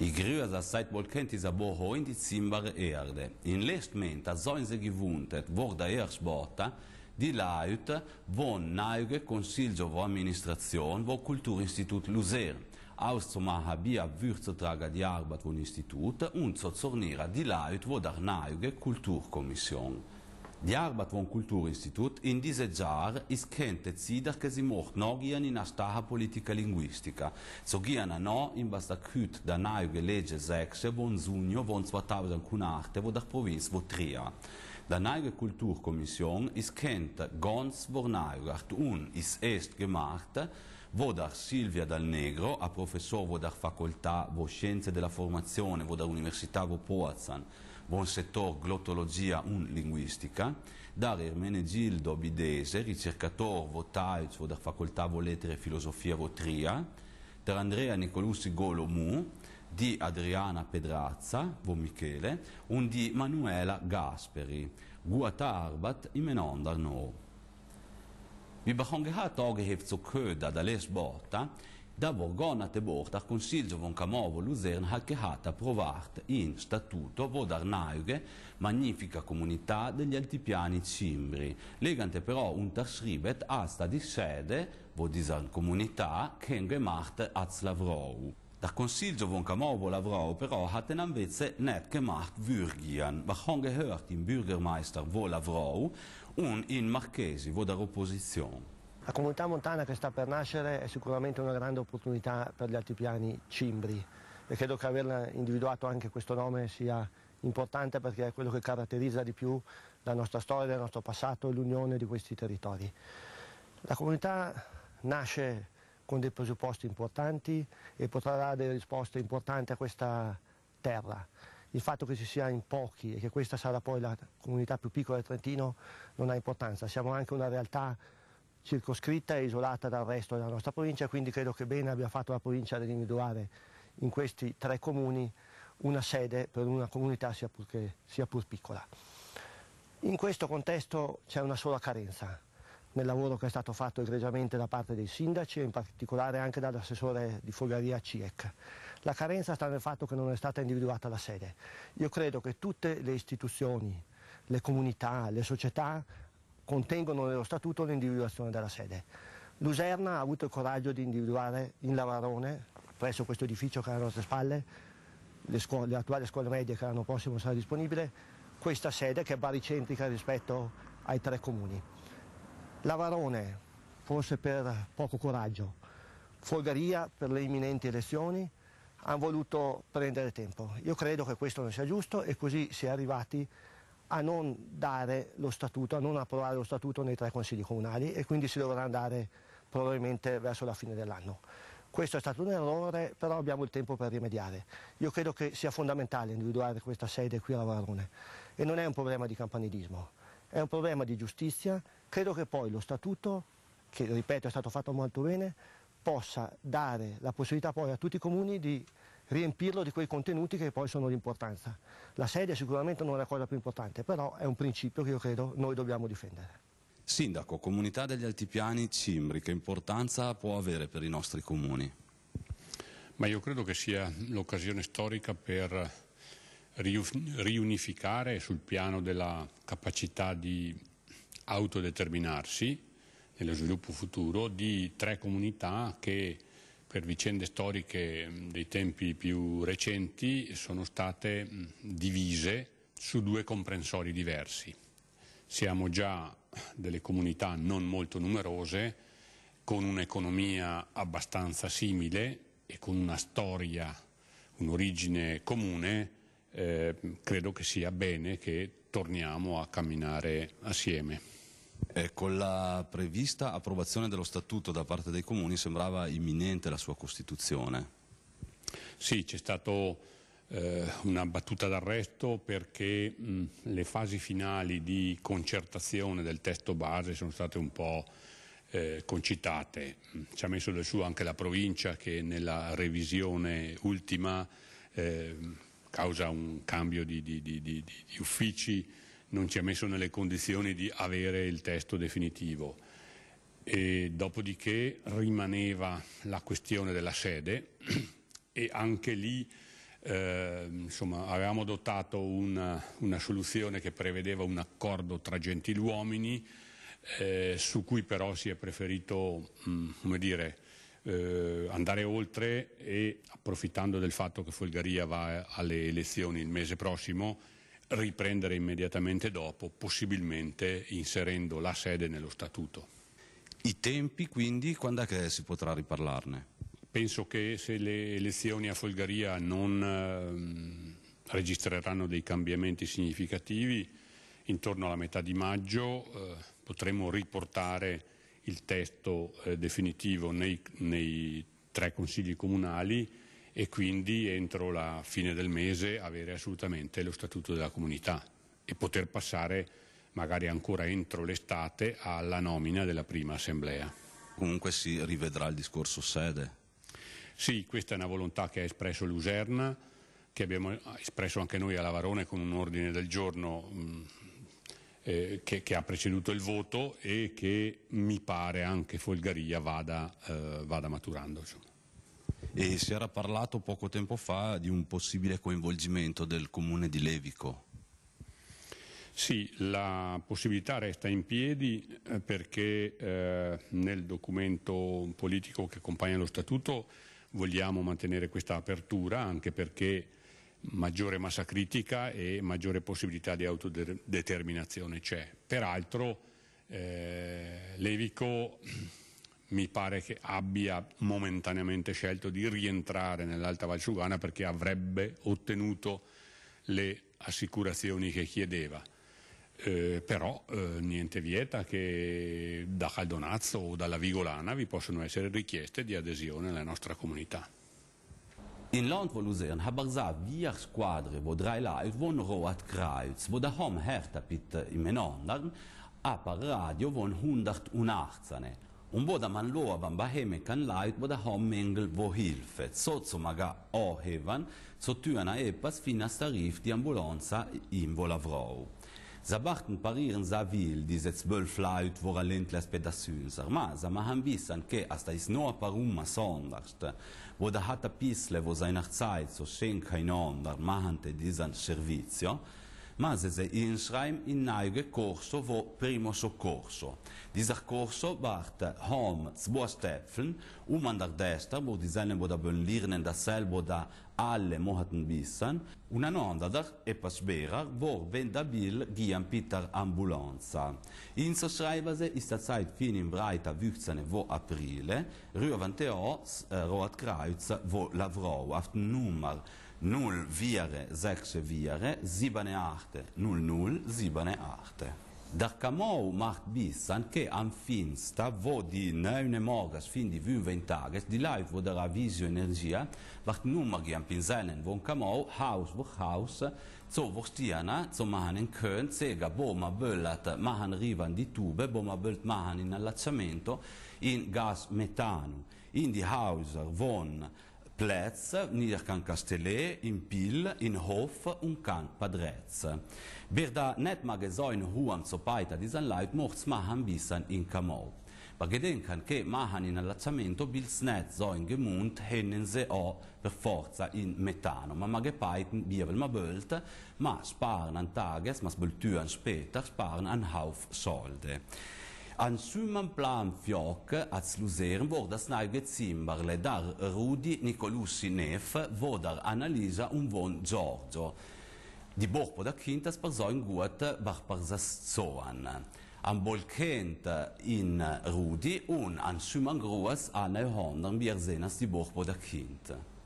Ich grühe dass seit Volkenti sabo in die Zimmer Erde. In Lestmenta sollen sie gewuntet, wo der erst botta, die Leute, wo neige Consiglio wo Administration, wo Kulturinstitut Luzern. Auszumachen bia würzutragen die Arbeit von Institut und zu zornieren die Leute, wo der neige Kulturkommission. Die Arbeit Kültür Kulturinstitut in dieses Jahr ist kennt sie, dass sie mocht noch gehen in eine Politik Linguistica. So gehen no in basta küt da neue Lege 6 von Junio von 2008, wo der Provinz wo tria. Da neue Kulturkommission ist kennt ganz vorneigt und ist erst gemacht, wo der Silvia Dal Negro, a Professor wo der Facoltà wo Scienze della Formation, wo der Università wo Poazan, buon settore glottologia un linguistica, dare Ermenegildo Bidese, ricercatore votaizzo della facoltà di lettere e filosofia votria, per Andrea Nicolussi Golomu, di Adriana Pedrazza, vo Michele, un di Manuela Gasperi, Guatarbat imenondar no. Vi bahongehat ogehef zu köda da les botta, da Borgona Gorgonate Borta Consiglio von Camovo Luzern ha Hackehata Provart in Statuto Vodarnaiuge, magnifica comunità degli altipiani cimbri. Legante però un tasrivet asta di sede, Vodisan Comunità, che Kenge Mart Azlavrou. Da Consiglio von Camovo Lavrou però hatten am Witze net gemacht Würgian, wachon gehört in Bürgermeister vo Lavrou und in Marchesi vo dar opposizione. La comunità montana che sta per nascere è sicuramente una grande opportunità per gli altipiani cimbri e credo che aver individuato anche questo nome sia importante perché è quello che caratterizza di più la nostra storia, il nostro passato e l'unione di questi territori. La comunità nasce con dei presupposti importanti e potrà dare delle risposte importanti a questa terra. Il fatto che ci sia in pochi e che questa sarà poi la comunità più piccola del Trentino non ha importanza, siamo anche una realtà circoscritta e isolata dal resto della nostra provincia, quindi credo che bene abbia fatto la provincia ad individuare in questi tre comuni una sede per una comunità sia pur, che, sia pur piccola. In questo contesto c'è una sola carenza nel lavoro che è stato fatto egregiamente da parte dei sindaci e in particolare anche dall'assessore di Fogaria CIEC. La carenza sta nel fatto che non è stata individuata la sede. Io credo che tutte le istituzioni, le comunità, le società contengono nello statuto l'individuazione della sede. Luserna ha avuto il coraggio di individuare in Lavarone, presso questo edificio che era alle nostre spalle, le, scuole, le attuali scuole medie che l'anno prossimo sarà disponibile, questa sede che è baricentrica rispetto ai tre comuni. Lavarone, forse per poco coraggio, Folgaria per le imminenti elezioni, hanno voluto prendere tempo. Io credo che questo non sia giusto e così si è arrivati a a non dare lo statuto, a non approvare lo statuto nei tre consigli comunali e quindi si dovrà andare probabilmente verso la fine dell'anno. Questo è stato un errore, però abbiamo il tempo per rimediare. Io credo che sia fondamentale individuare questa sede qui a Lavarone e non è un problema di campanilismo, è un problema di giustizia. Credo che poi lo statuto, che ripeto è stato fatto molto bene, possa dare la possibilità poi a tutti i comuni di riempirlo di quei contenuti che poi sono di importanza. La sedia sicuramente non è la cosa più importante, però è un principio che io credo noi dobbiamo difendere. Sindaco, comunità degli altipiani Cimbri, che importanza può avere per i nostri comuni? Ma io credo che sia l'occasione storica per riunificare sul piano della capacità di autodeterminarsi nello sviluppo futuro di tre comunità che per vicende storiche mm, dei tempi più recenti sono state mm, divise su due comprensori diversi. Siamo già delle comunità non molto numerose, con un'economia abbastanza simile e con una storia, un'origine comune, eh, credo che sia bene che torniamo a camminare assieme. Eh, con la prevista approvazione dello statuto da parte dei comuni sembrava imminente la sua costituzione. Sì, c'è stata eh, una battuta d'arresto perché mh, le fasi finali di concertazione del testo base sono state un po' eh, concitate. Ci ha messo del suo anche la provincia che nella revisione ultima ehm, causa un cambio di, di, di, di uffici non ci ha messo nelle condizioni di avere il testo definitivo. E dopodiché rimaneva la questione della sede e anche lì eh, insomma, avevamo adottato una, una, soluzione che prevedeva un accordo tra gentiluomini eh, su cui però si è preferito mh, mm, dire, eh, andare oltre e approfittando del fatto che Folgaria va alle elezioni il mese prossimo riprendere immediatamente dopo, possibilmente inserendo la sede nello statuto. I tempi quindi quando è che si potrà riparlarne? Penso che se le elezioni a Folgaria non eh, registreranno dei cambiamenti significativi, intorno alla metà di maggio eh, potremo riportare il testo eh, definitivo nei, nei tre consigli comunali e quindi entro la fine del mese avere assolutamente lo statuto della comunità e poter passare magari ancora entro l'estate alla nomina della prima assemblea. Comunque si rivedrà il discorso sede? Sì, questa è una volontà che ha espresso Luserna, che abbiamo espresso anche noi alla Varone con un ordine del giorno mh, mm, eh, che, che, ha preceduto il voto e che mi pare anche Folgaria vada, eh, vada maturando. Insomma. E si era parlato poco tempo fa di un possibile coinvolgimento del comune di Levico. Sì, la possibilità resta in piedi eh, perché eh, nel documento politico che accompagna lo Statuto vogliamo mantenere questa apertura anche perché maggiore massa critica e maggiore possibilità di autodeterminazione c'è. Peraltro eh, Levico mi pare che abbia momentaneamente scelto di rientrare nell'Alta Valciugana perché avrebbe ottenuto le assicurazioni che chiedeva. Eh, però eh, niente vieta che da Caldonazzo o dalla Vigolana vi possano essere richieste di adesione alla nostra comunità. In Land wo Luzern ha barza via squadre wo drei live von Roat Kreuz, wo da hom hertapit im Enondern, a par radio von 118. Unboda man loaban bahemekan laitboda hommengel wo Hilfe, sozumaga ohevan, so tyana epas finas tarif die ambulanza im volavrou. Zabarten parieren savil diese zwölf Leute, wora lentlas pedasünsar, ma sa mahan vissan che hasta is noa parumma sondarst, wo da hata pisle wo seiner Zeit so schenka in ondar mahante diesen servizio, ma ze ze in neige Korso, wo primo soccorso. Dieser Korso bart hom zwei Steffeln, um an der Destra, wo die seinen, wo da bön lernen, dasselbe da alle mohaten wissen, und an anderer, etwas schwerer, wo wenn da will, gehen Peter Ambulanza. In so schreiben ist der Zeit fin im Breiter 15. wo Aprile, rühren te o, äh, Roat wo Lavrov, auf den Nummer 0, 4, 6, 4, 7, 8, 0, 0, 7, 8. Dar Camou macht bis an anche am Finsta, wo die 9 morgens, fin die 5 Tages, die Leute, wo der Avisio Energia, wacht nummer gehen pinseln, wo Camou, Haus, wo Haus, so wo stiana, so machen können, sega, bo ma böllat, machen rivan die Tube, bo ma böllt machen in allacciamento, in Gas Metano, in die Häuser, wohnen, Plätz, Niederkan Castellet, in Pil, in Hof und kann Padrez. Wer da nicht mal in huam so peita diesen Leid, mocht's machen wissen in Kamau. Bei Gedenken che machen in allacciamento bils net so in Gemund, hennen se o per forza in metano, ma mage peiten bievel ma bölt, ma sparen an Tages, ma sbültüren später, sparen an Hauf Solde. Ansumăm plan fioc, ați luzerim, vor da snaive zimbarle, dar Rudi Nicolussi Neff, vor dar analiza un von Giorgio. Die Borpo da Quintas per in gut, bach per zoan. Am Bolkent in Rudi und an Gruß an Hondern, wir sehen, dass die Borpo da Quintas.